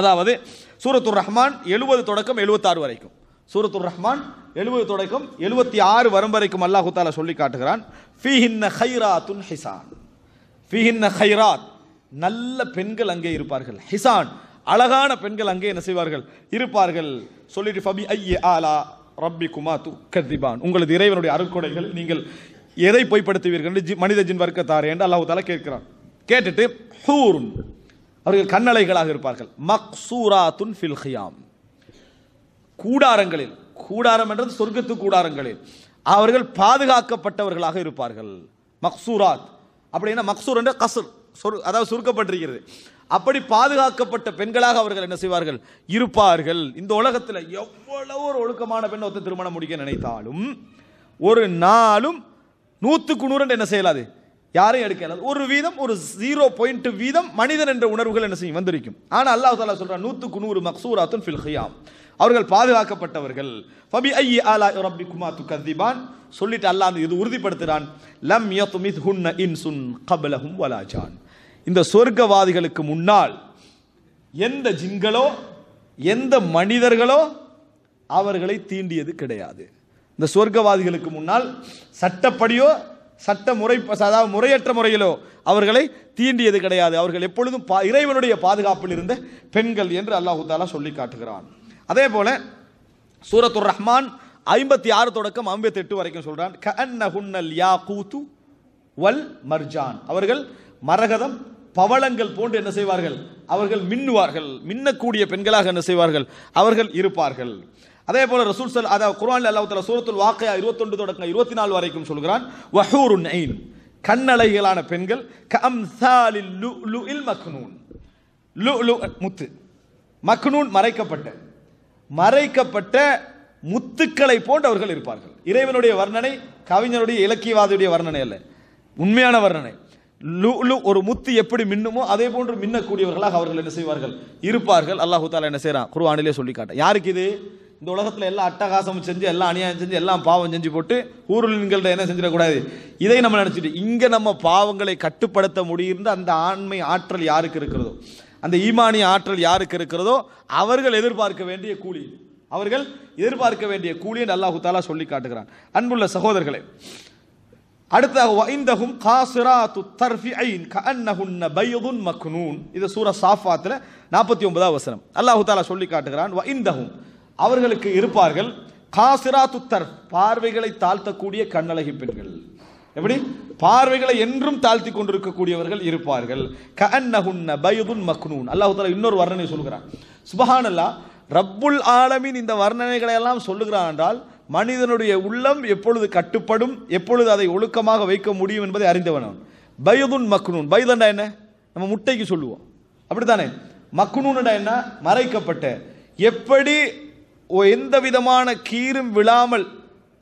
அதாவது சூரத்துர் ரஹ்மான் எழுபது தொடக்கம் எழுபத்தாறு வரைக்கும் சூரத்துர் ரஹ்மான் எழுபது தொடக்கம் எழுபத்தி ஆறு வரும் வரைக்கும் அல்லாஹு தாலா சொல்லி காட்டுகிறான் ஹைராத்துன் ஹைராத் நல்ல பெண்கள் அங்கே இருப்பார்கள் ஹிசான் அழகான பெண்கள் அங்கே என்ன செய்வார்கள் இருப்பார்கள் சொல்லிட்டு ஃபபி ஆலா ரப்பி குமா து உங்களது இறைவனுடைய அருக்கொடைகள் நீங்கள் எதை பொய்ப்படுத்துவீர்கள் மனித ஜின் வர்க்கத்தாரே என்று அல்லாஹு தாலா கேட்கிறான் கேட்டுட்டு ஹூர்ன் அவர்கள் கண்ணலைகளாக இருப்பார்கள் மக்சூராத்துன் ஹியாம் கூடாரங்களில் கூடாரம் என்றது சொர்க்கத்து கூடாரங்களில் அவர்கள் பாதுகாக்கப்பட்டவர்களாக இருப்பார்கள் மக்சூராத் அப்படின்னா மக்சூர் என்ற கசுர் அதாவது சுருக்கப்பட்டிருக்கிறது அப்படி பாதுகாக்கப்பட்ட பெண்களாக அவர்கள் என்ன செய்வார்கள் இருப்பார்கள் இந்த உலகத்தில் எவ்வளவு ஒரு ஒழுக்கமான பெண் ஒத்த திருமணம் முடிக்க நினைத்தாலும் ஒரு நாளும் நூற்றுக்கு நூறு என்ன செய்யலாது யாரும் எடுக்கல ஒரு வீதம் ஒரு ஜீரோ பாயிண்ட் வீதம் மனிதன் என்ற உணர்வுகள் என்ன செய்யும் வந்திருக்கும் ஆனால் அல்லாஹ் தாலா சொல்கிறான் நூற்றுக்கு நூறு மக்சூராத்தும் ஃபில்ஹியாம் அவர்கள் பாதுகாக்கப்பட்டவர்கள் ஃபபி ஐ ஆலா ரப்பி குமா து கதிபான் சொல்லிட்டு அல்லாஹ் இது உறுதிப்படுத்துகிறான் லம் யத்மித் ஹுன்ன இன்சுன் கபலஹும் வலாஜான் இந்த சொர்க்கவாதிகளுக்கு முன்னால் எந்த ஜின்களோ எந்த மனிதர்களோ அவர்களை தீண்டியது கிடையாது இந்த சொர்க்கவாதிகளுக்கு முன்னால் சட்டப்படியோ சட்ட முறை அதாவது முறையற்ற முறையிலோ அவர்களை தீண்டியது கிடையாது அவர்கள் எப்பொழுதும் பா இறைவனுடைய பாதுகாப்பில் இருந்த பெண்கள் என்று அல்லாஹு தாலா சொல்லி காட்டுகிறான் அதே போல சூரத்துர் ரஹ்மான் ஐம்பத்தி ஆறு தொடக்கம் ஐம்பத்தி எட்டு வரைக்கும் சொல்றான் கன்ன ஹுன்னல் யா கூத்து வல் மர்ஜான் அவர்கள் மரகதம் பவளங்கள் போன்று என்ன செய்வார்கள் அவர்கள் மின்னுவார்கள் மின்னக்கூடிய பெண்களாக என்ன செய்வார்கள் அவர்கள் இருப்பார்கள் அதே போல ரசூல் சல் அதை குரான் அல்லாஹ் சூரத்துல் வாக்கையா இருபத்தொன்று தொடக்கம் இருபத்தி நாலு வரைக்கும் சொல்கிறான் வஹூருன் ஐன் கண்ணலைகளான பெண்கள் கம்சாலில் லு இல் மக்னூன் லு லு முத்து மக்னூன் மறைக்கப்பட்ட மறைக்கப்பட்ட முத்துக்களை போன்றவர்கள் இருப்பார்கள் இறைவனுடைய வர்ணனை கவிஞனுடைய இலக்கியவாதியுடைய வர்ணனை அல்ல உண்மையான வர்ணனை ஒரு முத்து எப்படி மின்னுமோ அதே போன்று மின்னக்கூடியவர்களாக அவர்கள் என்ன செய்வார்கள் இருப்பார்கள் அல்லாஹு தாலா என்ன செய்யறான் குருவானிலே சொல்லி காட்ட யாருக்கு இது இந்த உலகத்தில் எல்லாம் அட்டகாசம் செஞ்சு எல்லாம் அநியாயம் செஞ்சு எல்லாம் பாவம் செஞ்சு போட்டு ஊருளின்கள்ட்ட என்ன செஞ்சிடக்கூடாது இதை நம்ம நினச்சிட்டு இங்கே நம்ம பாவங்களை கட்டுப்படுத்த முடியிருந்த அந்த ஆண்மை ஆற்றல் யாருக்கு இருக்கிறதோ அந்த ஈமானிய ஆற்றல் யாருக்கு இருக்கிறதோ அவர்கள் எதிர்பார்க்க வேண்டிய கூலி அவர்கள் எதிர்பார்க்க வேண்டிய கூலியை அல்லாஹு தாலா சொல்லி காட்டுகிறான் அன்புள்ள சகோதரர்களே அடுத்தாக வைந்தகும் காசுரா தர்ஃபி ஐன் கஅன்னஹுன்ன மக்னூன் இது சூர சாஃபாத்தில் நாற்பத்தி ஒன்பதாவது வசனம் அல்லாஹு தாலா சொல்லி காட்டுகிறான் வைந்தகும் அவர்களுக்கு இருப்பார்கள் காசிரா துத்தர் பார்வைகளை தாழ்த்தக்கூடிய கண்ணழகி பெண்கள் எப்படி பார்வைகளை என்றும் தாழ்த்தி கொண்டிருக்கக்கூடியவர்கள் இருப்பார்கள் கண்ணகுன்ன பயதுன் மக்னூன் அல்லாஹு இன்னொரு வர்ணனை சொல்கிறான் சுபஹானல்லா ரப்புல் ஆலமின் இந்த வர்ணனைகளை எல்லாம் சொல்லுகிறான் என்றால் மனிதனுடைய உள்ளம் எப்பொழுது கட்டுப்படும் எப்பொழுது அதை ஒழுக்கமாக வைக்க முடியும் என்பதை அறிந்தவன் பயதுன் மக்னூன் பயதுண்டா என்ன நம்ம முட்டைக்கு சொல்லுவோம் அப்படித்தானே மக்னூன்டா என்ன மறைக்கப்பட்ட எப்படி எந்த விதமான கீரும் விழாமல்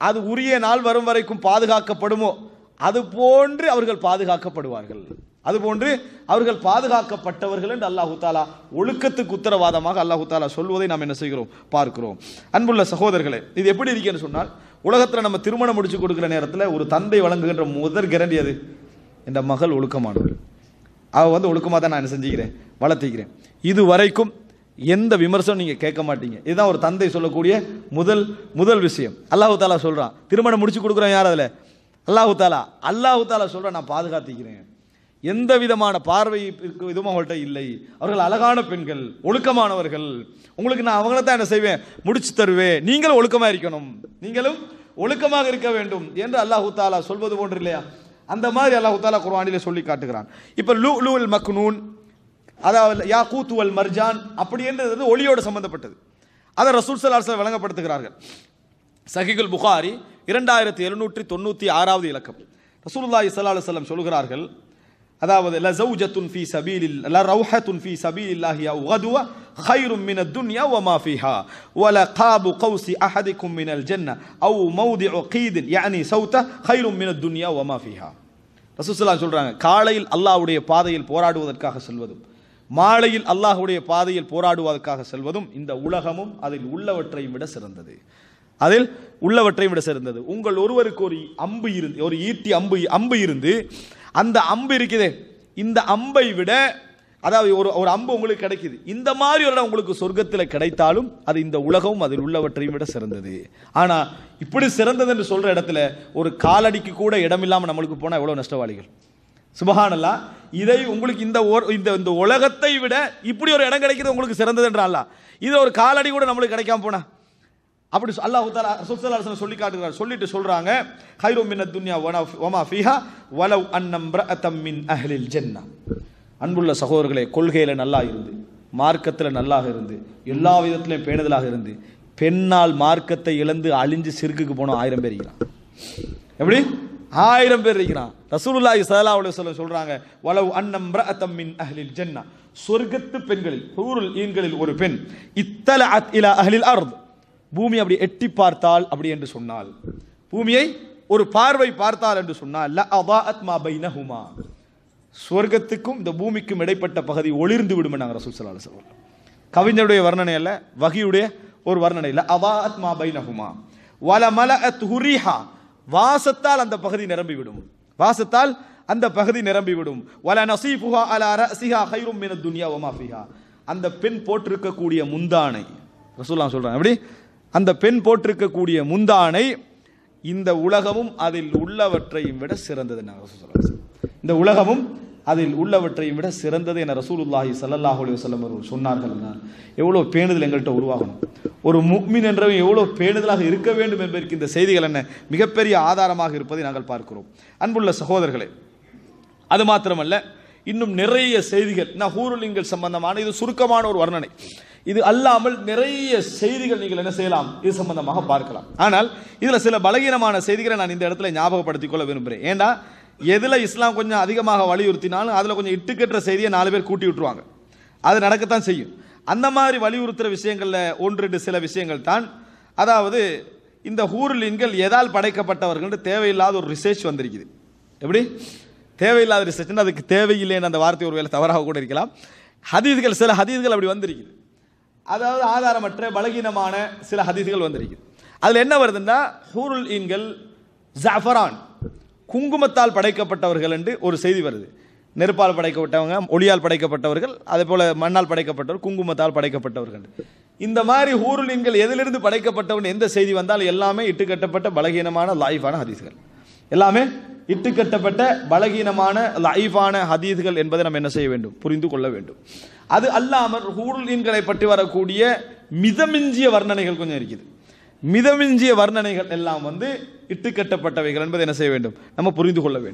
அது உரிய நாள் வரும் வரைக்கும் பாதுகாக்கப்படுமோ அது போன்று அவர்கள் பாதுகாக்கப்படுவார்கள் அதுபோன்று அவர்கள் பாதுகாக்கப்பட்டவர்கள் என்று அல்லாஹு தாலா ஒழுக்கத்துக்கு உத்தரவாதமாக அல்லாஹு தாலா சொல்வதை நாம் என்ன செய்கிறோம் பார்க்கிறோம் அன்புள்ள சகோதரர்களே இது எப்படி இருக்கேன்னு சொன்னால் உலகத்தில் நம்ம திருமணம் முடிச்சு கொடுக்குற நேரத்தில் ஒரு தந்தை வழங்குகின்ற முதல் கிரண்டி அது என்ற மகள் ஒழுக்கமானவர் அவள் வந்து ஒழுக்கமாக தான் நான் என்ன செஞ்சுக்கிறேன் வளர்த்திக்கிறேன் இது வரைக்கும் எந்த விமர்சனம் நீங்கள் கேட்க மாட்டீங்க இதுதான் ஒரு தந்தை சொல்லக்கூடிய முதல் முதல் விஷயம் அல்லாஹு தாலா சொல்கிறான் திருமணம் முடிச்சு கொடுக்குறோம் யார் அதில் அல்லாஹு தாலா அல்லாஹு தாலா சொல்கிறேன் நான் பாதுகாத்துக்கிறேன் எந்த விதமான பார்வை இதுவும் அவங்கள்ட்ட இல்லை அவர்கள் அழகான பெண்கள் ஒழுக்கமானவர்கள் உங்களுக்கு நான் அவங்கள தான் என்ன செய்வேன் முடிச்சு தருவேன் நீங்களும் ஒழுக்கமாக இருக்கணும் நீங்களும் ஒழுக்கமாக இருக்க வேண்டும் என்று அல்லாஹு தாலா சொல்வது போன்று இல்லையா அந்த மாதிரி அல்லாஹு தாலா குர்வானிலே சொல்லி காட்டுகிறான் இப்போ லூ லூல் மக்னூன் அதாவது யா கூத்துவல் மர்ஜான் அப்படி என்றது ஒளியோடு சம்பந்தப்பட்டது அதை ரசூல் சலாசல் வழங்கப்படுத்துகிறார்கள் சஹிகுல் புகாரி இரண்டாயிரத்தி எழுநூற்றி தொண்ணூற்றி ஆறாவது இலக்கம் ரசூலுல்லாஹி சல்லா செல்லம் சொல்கிறார்கள் அதாவது ல ஜவுஜத்துன் ஃபி சபீலில் ல ரௌஹத்துன் ஃபி சபீலில்லாஹி யா துன்யா خير من الدنيا وما فيها ولا قاب قوس மினல் ஜென்ன الجنة மௌதி موضع قيد يعني سوته خير من الدنيا وما فيها சொல்கிறாங்க காலையில் அல்லாவுடைய பாதையில் போராடுவதற்காக செல்வதும் மாலையில் அல்லாஹுடைய பாதையில் போராடுவதற்காக செல்வதும் இந்த உலகமும் அதில் உள்ளவற்றையும் விட சிறந்தது அதில் உள்ளவற்றையும் விட சிறந்தது உங்கள் ஒருவருக்கு ஒரு அம்பு இருந்து ஒரு ஈட்டி அம்பு அம்பு இருந்து அந்த அம்பு இருக்குதே இந்த அம்பை விட அதாவது ஒரு ஒரு அம்பு உங்களுக்கு கிடைக்குது இந்த மாதிரி ஒரு உங்களுக்கு சொர்க்கத்தில் கிடைத்தாலும் அது இந்த உலகமும் அதில் உள்ளவற்றையும் விட சிறந்தது ஆனால் இப்படி சிறந்தது என்று சொல்கிற இடத்துல ஒரு காலடிக்கு கூட இடமில்லாமல் நம்மளுக்கு போனால் எவ்வளோ நஷ்டவாளிகள் சுபஹானல்லா இதை உங்களுக்கு இந்த இந்த இந்த உலகத்தை விட இப்படி ஒரு இடம் கிடைக்கிறது உங்களுக்கு சிறந்தது சிறந்ததுன்றான்ல இது ஒரு காலடி கூட நம்மளுக்கு கிடைக்காம போனா அப்படி அல்லாஹு தாலா சுல்சலாசன சொல்லி காட்டுகிறார் சொல்லிட்டு சொல்றாங்க ஹைரோ மின்ன துன்யா ஒமா ஃபிஹா வலவ் அன்னம் பிரஅத்தம் மின் அஹலில் ஜென்னா அன்புள்ள சகோதரர்களே கொள்கையில் நல்லா இருந்து மார்க்கத்தில் நல்லாக இருந்து எல்லா விதத்திலையும் பேணுதலாக இருந்து பெண்ணால் மார்க்கத்தை இழந்து அழிஞ்சு சிறுக்குக்கு போனோம் ஆயிரம் பேர் இருக்கிறான் எப்படி ஆயிரம் பேர் இருக்கிறான் ரசூலுல்லாஹி சல்லா அலி சொல்ல சொல்றாங்க வளவு அன்னம் ரத்தம்மின் அஹ்லில் ஜன்னா சொர்க்கத்து பெண்களில் ஊருள் ஈன்களில் ஒரு பெண் இத்தல அத் இலா அஹ்லில் அர்த் பூமி அப்படி எட்டி பார்த்தால் அப்படி என்று சொன்னால் பூமியை ஒரு பார்வை பார்த்தால் என்று சொன்னால் ல அதாஅத் மா பைனஹுமா சொர்க்கத்துக்கும் இந்த பூமிக்கும் இடைப்பட்ட பகுதி ஒளிர்ந்து விடும் நாங்கள் ரசூல் சல்லா சொல்றோம் கவிஞருடைய வர்ணனை அல்ல வகியுடைய ஒரு வர்ணனை இல்லை அவாஅத் மா பைனஹுமா வல மல அத் ஹுரிஹா வாசத்தால் அந்த பகுதி நிரம்பிவிடும் வாசத்தால் அந்த பகுதி நிரம்பிவிடும் வல நசீபுஹா அல ரசிஹா ஹைரும் மின துன்யா ஒமாஃபிகா அந்த பெண் போட்டிருக்கக்கூடிய முந்தானை ரசூல்லாம் சொல்கிறாங்க எப்படி அந்த பெண் போட்டிருக்கக்கூடிய முந்தானை இந்த உலகமும் அதில் உள்ளவற்றையும் விட சிறந்தது நான் சொல்கிறேன் இந்த உலகமும் அதில் உள்ளவற்றையும் விட சிறந்தது என ரசூலுல்லாஹி சல்லாஹ் அலி வல்லம் அவர்கள் சொன்னார்கள்னா எவ்வளோ பேணுதல் எங்கள்கிட்ட உருவாகணும் ஒரு முக்மின் என்றவன் எவ்வளோ பேணுதலாக இருக்க வேண்டும் என்பதற்கு இந்த செய்திகள் என்ன மிகப்பெரிய ஆதாரமாக இருப்பதை நாங்கள் பார்க்கிறோம் அன்புள்ள சகோதரர்களே அது மாத்திரமல்ல இன்னும் நிறைய செய்திகள் நான் ஹூருலிங்கள் சம்பந்தமான இது சுருக்கமான ஒரு வர்ணனை இது அல்லாமல் நிறைய செய்திகள் நீங்கள் என்ன செய்யலாம் இது சம்பந்தமாக பார்க்கலாம் ஆனால் இதில் சில பலகீனமான செய்திகளை நான் இந்த இடத்துல ஞாபகப்படுத்திக் கொள்ள விரும்புகிறேன் ஏன்னா எதில் இஸ்லாம் கொஞ்சம் அதிகமாக வலியுறுத்தினாலும் அதில் கொஞ்சம் இட்டுக்கட்டுற செய்தியை நாலு பேர் கூட்டி விட்டுருவாங்க அது நடக்கத்தான் செய்யும் அந்த மாதிரி வலியுறுத்துகிற விஷயங்களில் ஒன்று ரெண்டு சில விஷயங்கள் தான் அதாவது இந்த ஹூர்லின்கள் எதால் படைக்கப்பட்டவர்கள் தேவையில்லாத ஒரு ரிசர்ச் வந்திருக்குது எப்படி தேவையில்லாத ரிசர்ச்னு அதுக்கு தேவையில்லைன்னு அந்த வார்த்தை ஒரு வேலை தவறாக கூட இருக்கலாம் ஹதீதுகள் சில ஹதீதுகள் அப்படி வந்திருக்குது அதாவது ஆதாரமற்ற பலகீனமான சில ஹதீதுகள் வந்திருக்குது அதில் என்ன வருதுன்னா ஹூருல் இன்கள் ஜாஃபரான் குங்குமத்தால் படைக்கப்பட்டவர்கள் என்று ஒரு செய்தி வருது நெருப்பால் படைக்கப்பட்டவங்க ஒளியால் படைக்கப்பட்டவர்கள் அதே போல் மண்ணால் படைக்கப்பட்டவர் குங்குமத்தால் படைக்கப்பட்டவர்கள் இந்த மாதிரி ஊருலிங்கள் எதிலிருந்து படைக்கப்பட்டவன் எந்த செய்தி வந்தால் எல்லாமே இட்டுக்கட்டப்பட்ட பலகீனமான லாய்ஃபான ஹதீஸ்கள் எல்லாமே இட்டுக்கட்டப்பட்ட பலகீனமான லைஃபான ஹதீதுகள் என்பதை நம்ம என்ன செய்ய வேண்டும் புரிந்து கொள்ள வேண்டும் அது அல்லாமல் ஹூருலீன்களை பற்றி வரக்கூடிய மிதமிஞ்சிய வர்ணனைகள் கொஞ்சம் இருக்குது மிதமிஞ்சிய வர்ணனைகள் எல்லாம் வந்து இட்டுக்கட்டப்பட்டவைகள் என்பதை என்ன செய்ய வேண்டும் நம்ம புரிந்து கொள்ள வேண்டும்